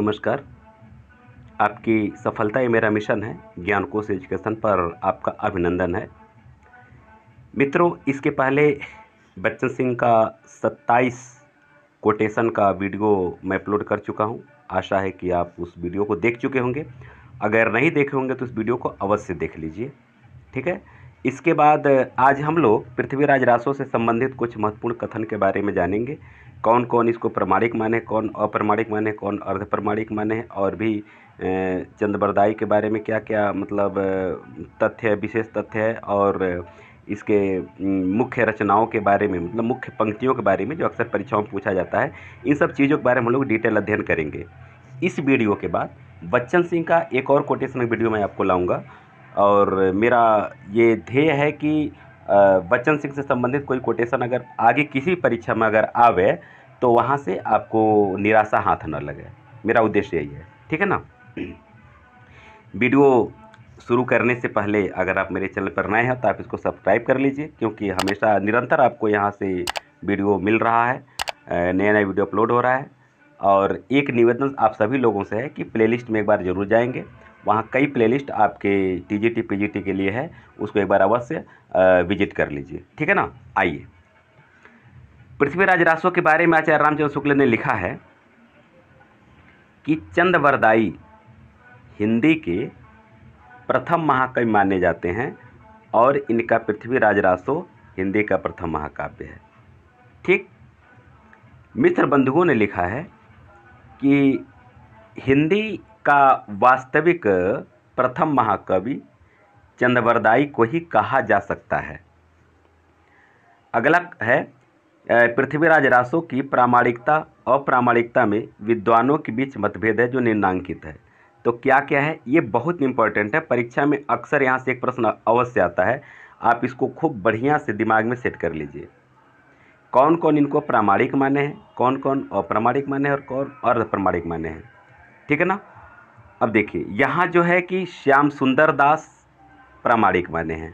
नमस्कार आपकी सफलता ही मेरा मिशन है ज्ञान कोश एजुकेशन पर आपका अभिनंदन है मित्रों इसके पहले बच्चन सिंह का 27 कोटेशन का वीडियो मैं अपलोड कर चुका हूं आशा है कि आप उस वीडियो को देख चुके होंगे अगर नहीं देखे होंगे तो उस वीडियो को अवश्य देख लीजिए ठीक है इसके बाद आज हम लोग पृथ्वीराज रासो से संबंधित कुछ महत्वपूर्ण कथन के बारे में जानेंगे कौन कौन इसको प्रमाणिक माने कौन अप्रमाणिक माने कौन अर्ध प्रमाणिक माने और भी चंद्रवरदाई के बारे में क्या क्या मतलब तथ्य विशेष तथ्य है और इसके मुख्य रचनाओं के बारे में मतलब मुख्य पंक्तियों के बारे में जो अक्सर परीक्षाओं में पूछा जाता है इन सब चीज़ों के बारे में हम लोग डिटेल अध्ययन करेंगे इस वीडियो के बाद बच्चन सिंह का एक और कोटेशन वीडियो मैं आपको लाऊंगा और मेरा ये ध्येय है कि बच्चन सिंह से संबंधित कोई कोटेशन अगर आगे किसी परीक्षा में अगर आवे तो वहाँ से आपको निराशा हाथ न लगे मेरा उद्देश्य यही है ठीक है ना वीडियो शुरू करने से पहले अगर आप मेरे चैनल पर नए हैं तो आप इसको सब्सक्राइब कर लीजिए क्योंकि हमेशा निरंतर आपको यहाँ से वीडियो मिल रहा है नया नया वीडियो अपलोड हो रहा है और एक निवेदन आप सभी लोगों से है कि प्लेलिस्ट में एक बार ज़रूर जाएंगे वहाँ कई प्लेलिस्ट आपके T G T P G T के लिए है उसको एक बार अवश्य विजिट कर लीजिए ठीक है ना आइए पृथ्वीराज रासो के बारे में आचार्य रामचंद्र शुक्ल ने लिखा है कि चंद वरदाई हिंदी के प्रथम महाकवि माने जाते हैं और इनका पृथ्वीराज रासो हिंदी का प्रथम महाकाव्य है ठीक मित्र बंधुओं ने लिखा है कि हिंदी का वास्तविक प्रथम महाकवि चंद्रवरदाई को ही कहा जा सकता है अगला है पृथ्वीराज रासो की प्रामाणिकता और प्रामाणिकता में विद्वानों के बीच मतभेद है जो निम्नांकित है तो क्या क्या है ये बहुत इंपॉर्टेंट है परीक्षा में अक्सर यहाँ से एक प्रश्न अवश्य आता है आप इसको खूब बढ़िया से दिमाग में सेट कर लीजिए कौन कौन इनको प्रामाणिक माने हैं कौन कौन अप्रामाणिक माने हैं और कौन प्रामाणिक माने हैं ठीक है ना अब देखिए यहाँ जो है कि श्याम सुंदर दास प्रामाणिक माने हैं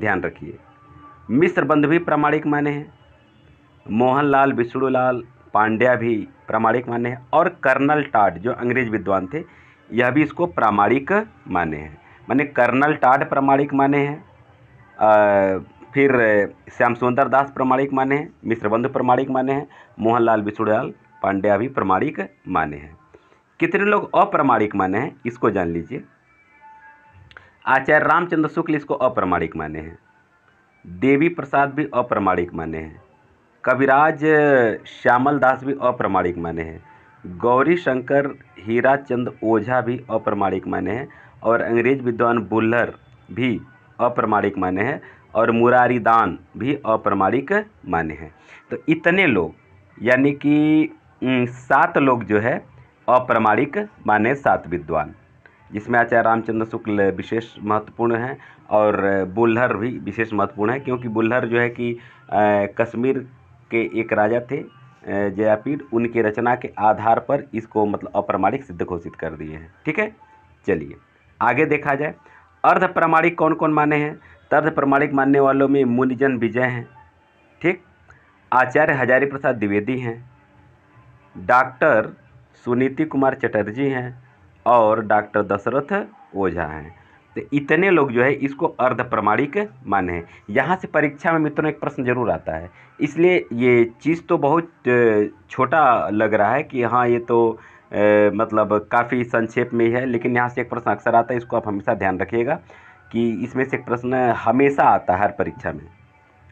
ध्यान रखिए मिश्र बंध भी प्रामाणिक माने हैं मोहनलाल विष्णुलाल पांड्या भी प्रामाणिक माने हैं और कर्नल टाड जो अंग्रेज विद्वान थे यह भी इसको प्रामाणिक माने हैं माने कर्नल टाड प्रामाणिक माने हैं फिर श्याम सुंदर दास प्रामाणिक माने हैं बंध प्रामाणिक माने हैं मोहनलाल विष्णुलाल पांड्या भी प्रामाणिक माने हैं कितने लोग अप्रामाणिक माने हैं इसको जान लीजिए आचार्य रामचंद्र शुक्ल इसको अप्रामाणिक माने हैं देवी प्रसाद भी अप्रामाणिक माने हैं कविराज श्यामल दास भी अप्रामाणिक माने हैं गौरी शंकर हीरा चंद ओझा भी अप्रामाणिक माने हैं और अंग्रेज विद्वान बुल्लर भी अप्रामाणिक माने हैं और मुरारी दान भी अप्रामाणिक माने हैं तो इतने लोग यानी कि सात लोग जो है अप्रमाणिक माने सात विद्वान जिसमें आचार्य रामचंद्र शुक्ल विशेष महत्वपूर्ण हैं और बुल्हर भी विशेष महत्वपूर्ण है क्योंकि बुल्हर जो है कि कश्मीर के एक राजा थे जयापीठ उनके रचना के आधार पर इसको मतलब अप्रमाणिक सिद्ध घोषित कर दिए हैं ठीक है चलिए आगे देखा जाए अर्ध प्रमाणिक कौन कौन माने हैं तो अर्ध प्रमाणिक मानने वालों में मुनिजन विजय हैं ठीक आचार्य हजारी प्रसाद द्विवेदी हैं डॉक्टर सुनीति कुमार चटर्जी हैं और डॉक्टर दशरथ ओझा हैं तो इतने लोग जो है इसको अर्ध प्रमाणिक माने हैं यहाँ से परीक्षा में मित्रों एक प्रश्न जरूर आता है इसलिए ये चीज़ तो बहुत छोटा लग रहा है कि हाँ ये तो ए, मतलब काफ़ी संक्षेप में है लेकिन यहाँ से एक प्रश्न अक्सर आता है इसको आप हमेशा ध्यान रखिएगा कि इसमें से एक प्रश्न हमेशा आता है हर परीक्षा में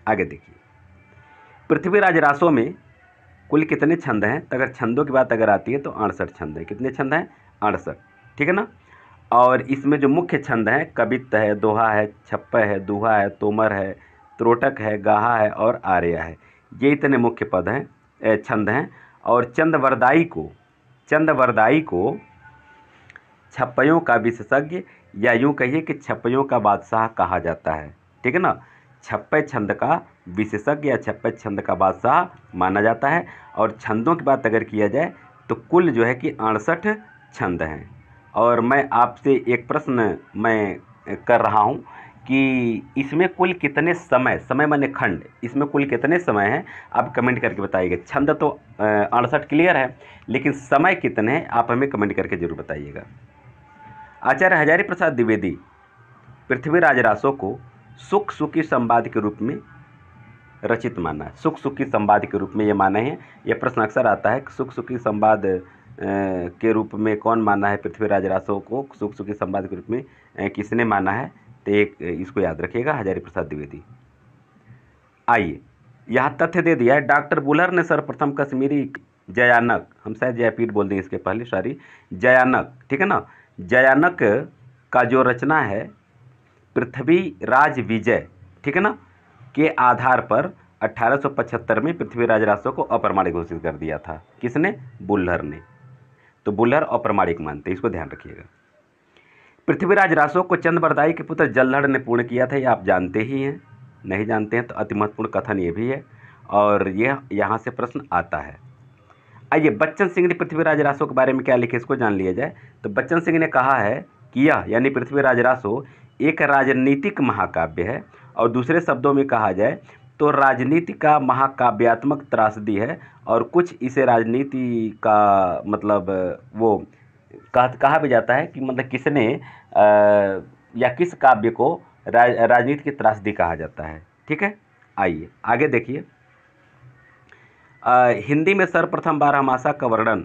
आगे देखिए पृथ्वीराज रासो में कुल कितने छंद हैं तो अगर छंदों की बात अगर आती है तो अड़सठ छंद हैं कितने छंद हैं अड़सठ ठीक है ना और इसमें जो मुख्य छंद हैं कवित्त है दोहा है छप्पे है दोहा है तोमर है त्रोटक है गाहा है और आर्या है ये इतने मुख्य पद हैं छंद हैं और चंद वरदाई को चंद वरदाई को छप्पयों का विशेषज्ञ या यूँ कहिए कि छप्पयों का बादशाह कहा जाता है ठीक है ना छप्पे छंद का विशेषज्ञ या छप्पे छंद का बादशाह माना जाता है और छंदों की बात अगर किया जाए तो कुल जो है कि अड़सठ छंद हैं और मैं आपसे एक प्रश्न मैं कर रहा हूँ कि इसमें कुल कितने समय समय माने खंड इसमें कुल कितने समय हैं आप कमेंट करके बताइएगा छंद तो अड़सठ क्लियर है लेकिन समय कितने हैं आप हमें कमेंट करके ज़रूर बताइएगा आचार्य हजारी प्रसाद द्विवेदी पृथ्वीराज रासो को सुख सुखी संवाद के रूप में रचित माना है सुख सुखी संवाद के रूप में ये माने हैं यह प्रश्न अक्सर आता है कि सुख सुखी संवाद के रूप में कौन माना है पृथ्वीराज रासो को सुख सुखी संवाद के रूप में किसने माना है तो एक इसको याद रखिएगा हजारी प्रसाद द्विवेदी आइए यह तथ्य दे दिया है डॉक्टर बुलर ने सर्वप्रथम कश्मीरी जयानक हम शायद जयपीठ बोल दें इसके पहले सॉरी जयानक ठीक है ना जयानक का जो रचना है पृथ्वीराज विजय ठीक है ना के आधार पर 1875 में पृथ्वीराज रासो को अप्रमाणिक घोषित कर दिया था किसने बुल्हर ने तो बुल्हर अप्रमाणिक मानते इसको ध्यान रखिएगा पृथ्वीराज रासो को चंद बरदाई के पुत्र जल्लड़ ने पूर्ण किया था ये आप जानते ही हैं नहीं जानते हैं तो अति महत्वपूर्ण कथन ये भी है और यह यहाँ से प्रश्न आता है आइए बच्चन सिंह ने पृथ्वीराज रासो के बारे में क्या लिखे इसको जान लिया जाए तो बच्चन सिंह ने कहा है कि यह यानी पृथ्वीराज रासो एक राजनीतिक महाकाव्य है और दूसरे शब्दों में कहा जाए तो राजनीति का महाकाव्यात्मक त्रासदी है और कुछ इसे राजनीति का मतलब वो कहा कहा भी जाता है कि मतलब किसने आ, या किस काव्य को रा, राजनीति की त्रासदी कहा जाता है ठीक है आइए आगे देखिए हिंदी में सर्वप्रथम बारहमासा का वर्णन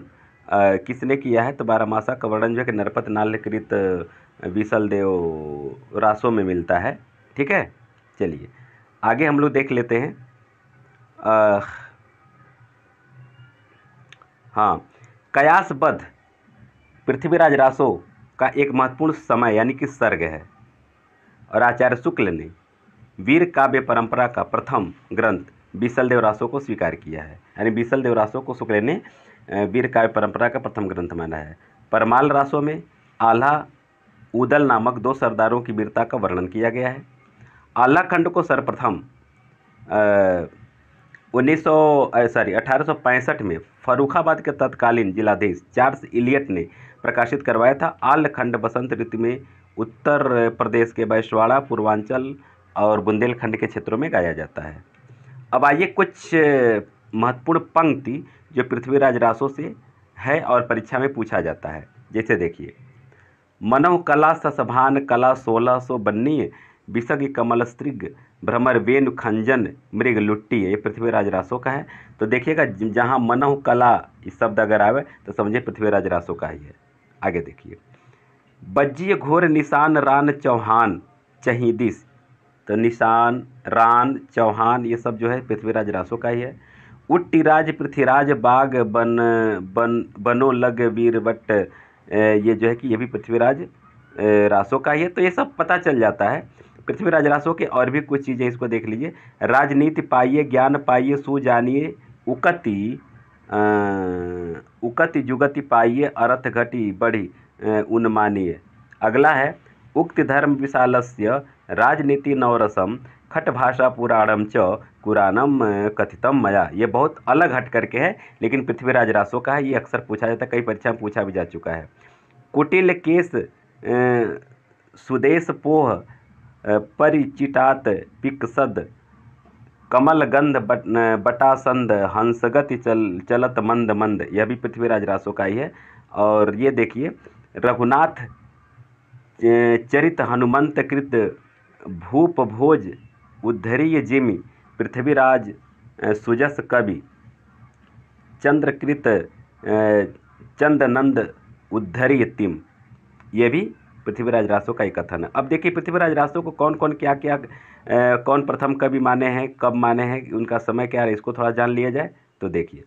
किसने किया है तो बारहमासा का वर्णन जो है कि नरपत नाल्यकृत विसलदेव रासो में मिलता है ठीक है चलिए आगे हम लोग देख लेते हैं आ, हाँ कयासबद्ध पृथ्वीराज रासो का एक महत्वपूर्ण समय यानी कि सर्ग है और आचार्य शुक्ल ने वीर काव्य परंपरा का प्रथम ग्रंथ बिसलदेव रासो को स्वीकार किया है यानी बिसलदेव रासो को शुक्ल ने वीर काव्य परंपरा का प्रथम ग्रंथ माना है परमाल रासो में आल्हा उदल नामक दो सरदारों की वीरता का वर्णन किया गया है आलाखंड को सर्वप्रथम उन्नीस सौ सॉरी अठारह में फरुखाबाद के तत्कालीन जिलाधीश चार्ल्स इलियट ने प्रकाशित करवाया था आलखंड बसंत ऋतु में उत्तर प्रदेश के बैशवाड़ा पूर्वांचल और बुंदेलखंड के क्षेत्रों में गाया जाता है अब आइए कुछ महत्वपूर्ण पंक्ति जो पृथ्वीराज रासो से है और परीक्षा में पूछा जाता है जैसे देखिए मनो कला ससभान कला सोलह सो बन्नी विषग कमल स्त्रिग भ्रमर वेन खंजन मृग लुट्टी ये पृथ्वीराज रासो का है तो देखिएगा जहाँ मनो कला इस शब्द अगर आवे तो समझिए पृथ्वीराज रासो का ही है आगे देखिए बज्जिय घोर निशान रान चौहान दिस तो निशान रान चौहान ये सब जो है पृथ्वीराज रासो का ही है उट्टी राज पृथ्वीराज बाग बन बन बनो लग वीरवट ये जो है कि ये भी पृथ्वीराज रासों का ही है तो ये सब पता चल जाता है पृथ्वीराज रासों के और भी कुछ चीज़ें इसको देख लीजिए राजनीति पाइए ज्ञान पाइए सु जानिए उकति उकति जुगति पाइए अरथ घटी बढ़ी उन्मानिए अगला है उक्त धर्म विशालस्य राजनीति नवरसम खट भाषा पुराणम च कुरानम कथितम मया ये बहुत अलग हट करके है लेकिन पृथ्वीराज रासों का है ये अक्सर पूछा जाता है कई परीक्षा में पूछा भी जा चुका है कुटिल केस परिचितात पिकसद पिक्सद कमलगंध बट बटासंद हंसगति चल चलत मंद मंद यह भी पृथ्वीराज रासो का ही है और ये देखिए रघुनाथ चरित हनुमंत कृत भूप भोज उद्धरीय जिमी पृथ्वीराज सुजस कवि चंद्रकृत नंद उद्धरियतिम ये भी पृथ्वीराज रासो का ही कथन है अब देखिए पृथ्वीराज रासो को कौन कौन क्या क्या कौन प्रथम कवि माने हैं कब माने हैं उनका समय क्या है इसको थोड़ा जान लिया जाए तो देखिए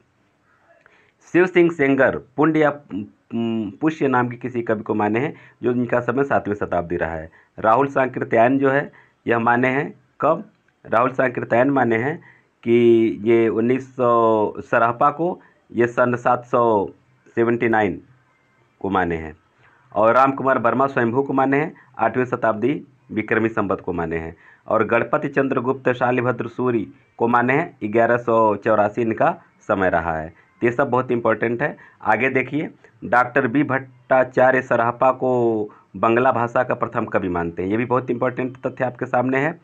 शिव सिंह सेंगर पुण्य या पुष्य नाम के किसी कवि को माने हैं जो इनका समय सातवीं शताब्दी रहा है राहुल सांकृत्यायन जो है यह माने हैं कब राहुल सांकृत्यायन माने हैं कि ये उन्नीस सौ सराहपा को ये सन सात सौ सेवेंटी नाइन को माने हैं और राम कुमार वर्मा स्वयंभू को माने हैं आठवीं शताब्दी विक्रमी संबत को माने हैं और गणपति चंद्रगुप्त शालिभद्र सूरी को माने हैं ग्यारह सौ चौरासी इनका समय रहा है ये सब बहुत इंपॉर्टेंट है आगे देखिए डॉक्टर बी भट्टाचार्य सराहपा को बंगला भाषा का प्रथम कवि मानते हैं ये भी बहुत इंपॉर्टेंट तथ्य आपके सामने है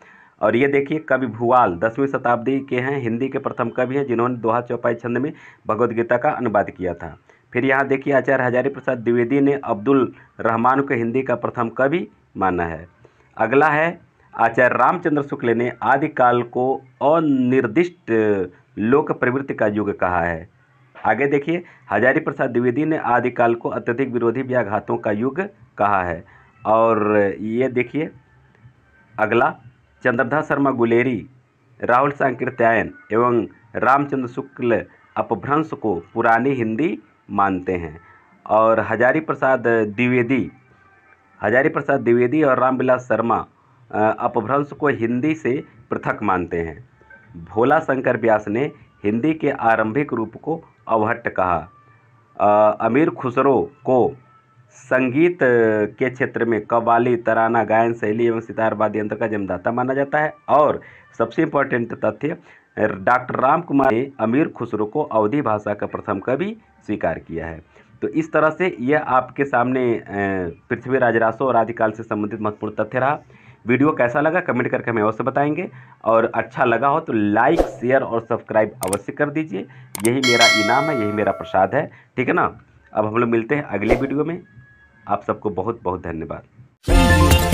और ये देखिए कवि भुवाल दसवीं शताब्दी के हैं हिंदी के प्रथम कवि हैं जिन्होंने दोहा चौपाई छंद में भगवद गीता का अनुवाद किया था फिर यहाँ देखिए आचार्य हजारी प्रसाद द्विवेदी ने अब्दुल रहमान को हिंदी का प्रथम कवि माना है अगला है आचार्य रामचंद्र शुक्ल ने आदिकाल को अनिर्दिष्ट लोक प्रवृत्ति का युग कहा है आगे देखिए हजारी प्रसाद द्विवेदी ने आदिकाल को अत्यधिक विरोधी व्याघातों का युग कहा है और ये देखिए अगला चंद्रधा शर्मा गुलेरी राहुल सांकृत्यायन एवं रामचंद्र शुक्ल अपभ्रंश को पुरानी हिंदी मानते हैं और हजारी प्रसाद द्विवेदी हजारी प्रसाद द्विवेदी और रामविलास शर्मा अपभ्रंश को हिंदी से पृथक मानते हैं भोला शंकर व्यास ने हिंदी के आरंभिक रूप को अवहट्ट कहा आ, अमीर खुसरो को संगीत के क्षेत्र में कवाली तराना गायन शैली एवं सितार वाद्य यंत्र का जन्मदाता माना जाता है और सबसे इम्पोर्टेंट तथ्य डॉक्टर राम कुमार ने अमीर खुसरो को अवधि भाषा का प्रथम कवि स्वीकार किया है तो इस तरह से यह आपके सामने पृथ्वी राजरासो और आदिकाल से संबंधित महत्वपूर्ण तथ्य रहा वीडियो कैसा लगा कमेंट करके हमें अवश्य बताएंगे और अच्छा लगा हो तो लाइक शेयर और सब्सक्राइब अवश्य कर दीजिए यही मेरा इनाम है यही मेरा प्रसाद है ठीक है ना अब हम लोग मिलते हैं अगले वीडियो में आप सबको बहुत बहुत धन्यवाद